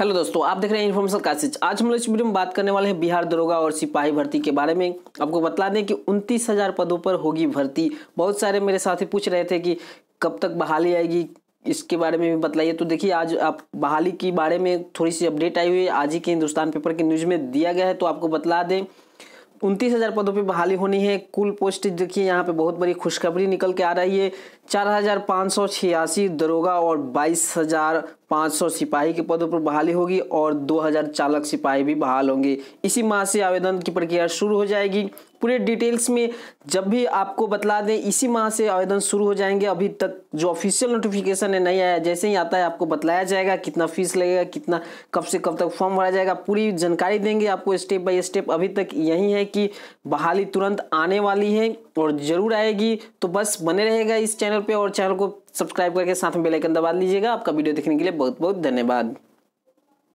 hello दोस्तों आप देख रहे हैं इन्फॉर्मेशन कासिज आज हम लोग इस वीडियो में बात करने वाले हैं बिहार दरोगा और सिपाही भर्ती के बारे में आपको बता दें कि उनतीस हज़ार पदों पर होगी भर्ती बहुत सारे मेरे साथी पूछ रहे थे कि कब तक बहाली आएगी इसके बारे में भी बताइए तो देखिए आज आप बहाली के बारे में थोड़ी सी अपडेट आई हुई है आज ही के हिंदुस्तान पेपर की न्यूज़ में दिया गया है तो आपको बतला दें उनतीस हज़ार पदों पे बहाली होनी है कुल पोस्ट देखिए यहाँ पे बहुत बड़ी खुशखबरी निकल के आ रही है चार हज़ार पाँच सौ छियासी दरोगा और बाईस हज़ार पाँच सौ सिपाही के पदों पर बहाली होगी और दो हज़ार चालक सिपाही भी बहाल होंगे इसी माह से आवेदन की प्रक्रिया शुरू हो जाएगी पूरे डिटेल्स में जब भी आपको बतला दें इसी माह से आवेदन शुरू हो जाएंगे अभी तक जो ऑफिशियल नोटिफिकेशन है नहीं आया जैसे ही आता है आपको बतलाया जाएगा कितना फीस लगेगा कितना कब से कब तक फॉर्म भरा जाएगा पूरी जानकारी देंगे आपको स्टेप बाय स्टेप अभी तक यही है कि बहाली तुरंत आने वाली है और ज़रूर आएगी तो बस बने रहेगा इस चैनल पर और चैनल को सब्सक्राइब करके साथ में बेलाइकन दबा लीजिएगा आपका वीडियो देखने के लिए बहुत बहुत धन्यवाद